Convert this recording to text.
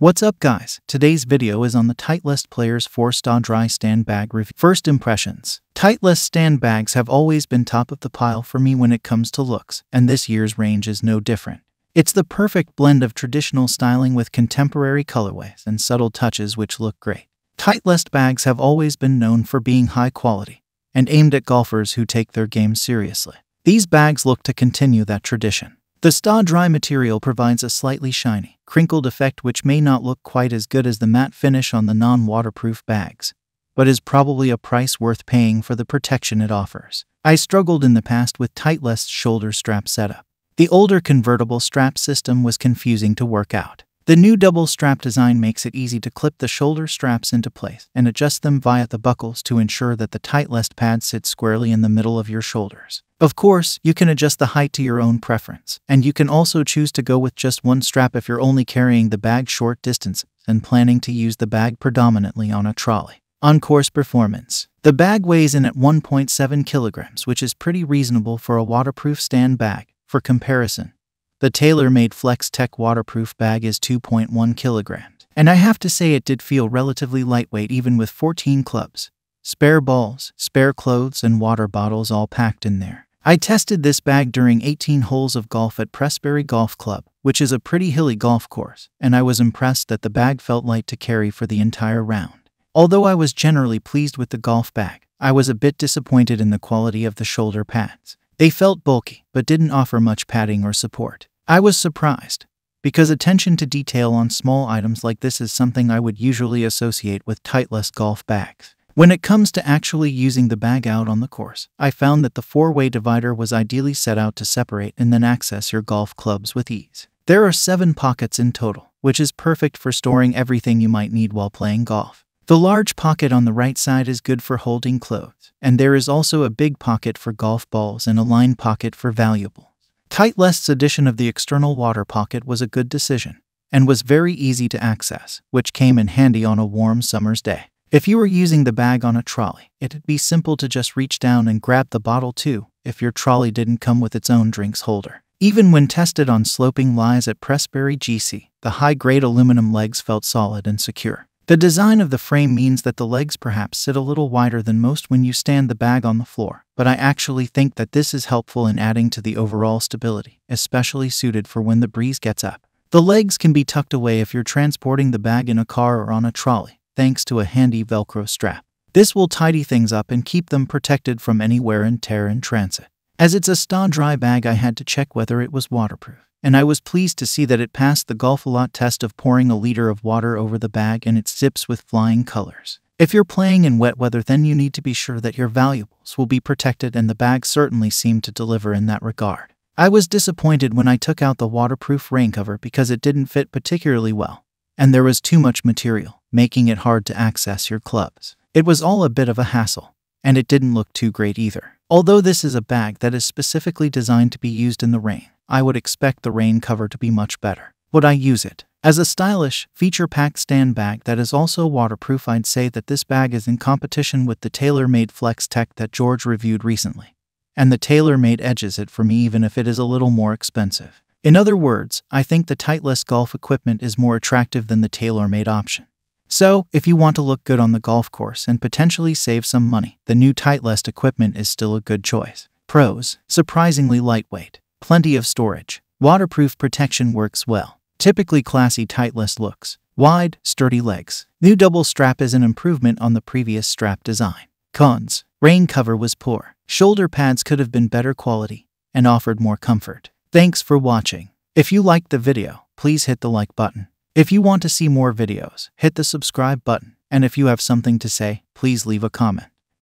What's up guys? Today's video is on the Titleist Player's 4-star dry stand bag review. First impressions. Titleist stand bags have always been top of the pile for me when it comes to looks, and this year's range is no different. It's the perfect blend of traditional styling with contemporary colorways and subtle touches which look great. Titleist bags have always been known for being high quality and aimed at golfers who take their game seriously. These bags look to continue that tradition. The star dry material provides a slightly shiny, crinkled effect which may not look quite as good as the matte finish on the non-waterproof bags, but is probably a price worth paying for the protection it offers. I struggled in the past with tightless shoulder strap setup. The older convertible strap system was confusing to work out. The new double strap design makes it easy to clip the shoulder straps into place and adjust them via the buckles to ensure that the tight lest pad sits squarely in the middle of your shoulders. Of course, you can adjust the height to your own preference, and you can also choose to go with just one strap if you're only carrying the bag short distance and planning to use the bag predominantly on a trolley. On-course performance. The bag weighs in at 1.7 kilograms, which is pretty reasonable for a waterproof stand bag. For comparison, the tailor-made Flex Tech waterproof bag is 2.1 kilograms, and I have to say it did feel relatively lightweight even with 14 clubs, spare balls, spare clothes, and water bottles all packed in there. I tested this bag during 18 holes of golf at Presbury Golf Club, which is a pretty hilly golf course, and I was impressed that the bag felt light to carry for the entire round. Although I was generally pleased with the golf bag, I was a bit disappointed in the quality of the shoulder pads. They felt bulky, but didn't offer much padding or support. I was surprised, because attention to detail on small items like this is something I would usually associate with tightless golf bags. When it comes to actually using the bag out on the course, I found that the four-way divider was ideally set out to separate and then access your golf clubs with ease. There are seven pockets in total, which is perfect for storing everything you might need while playing golf. The large pocket on the right side is good for holding clothes, and there is also a big pocket for golf balls and a line pocket for valuables. Titleist's addition of the external water pocket was a good decision and was very easy to access, which came in handy on a warm summer's day. If you were using the bag on a trolley, it'd be simple to just reach down and grab the bottle too if your trolley didn't come with its own drinks holder. Even when tested on sloping lies at Pressbury GC, the high-grade aluminum legs felt solid and secure. The design of the frame means that the legs perhaps sit a little wider than most when you stand the bag on the floor, but I actually think that this is helpful in adding to the overall stability, especially suited for when the breeze gets up. The legs can be tucked away if you're transporting the bag in a car or on a trolley, thanks to a handy Velcro strap. This will tidy things up and keep them protected from any wear and tear in transit. As it's a Sta dry bag, I had to check whether it was waterproof, and I was pleased to see that it passed the Golf-A-Lot test of pouring a liter of water over the bag and it zips with flying colors. If you're playing in wet weather, then you need to be sure that your valuables will be protected and the bag certainly seemed to deliver in that regard. I was disappointed when I took out the waterproof rain cover because it didn't fit particularly well, and there was too much material, making it hard to access your clubs. It was all a bit of a hassle and it didn't look too great either. Although this is a bag that is specifically designed to be used in the rain, I would expect the rain cover to be much better. Would I use it? As a stylish, feature-packed stand bag that is also waterproof, I'd say that this bag is in competition with the tailor-made Flex Tech that George reviewed recently. And the tailor-made edges it for me even if it is a little more expensive. In other words, I think the Titleist golf equipment is more attractive than the tailor-made option. So, if you want to look good on the golf course and potentially save some money, the new Titleist equipment is still a good choice. Pros Surprisingly lightweight, plenty of storage, waterproof protection works well. Typically classy Titleist looks, wide, sturdy legs. New double strap is an improvement on the previous strap design. Cons Rain cover was poor, shoulder pads could have been better quality and offered more comfort. Thanks for watching. If you liked the video, please hit the like button. If you want to see more videos, hit the subscribe button, and if you have something to say, please leave a comment.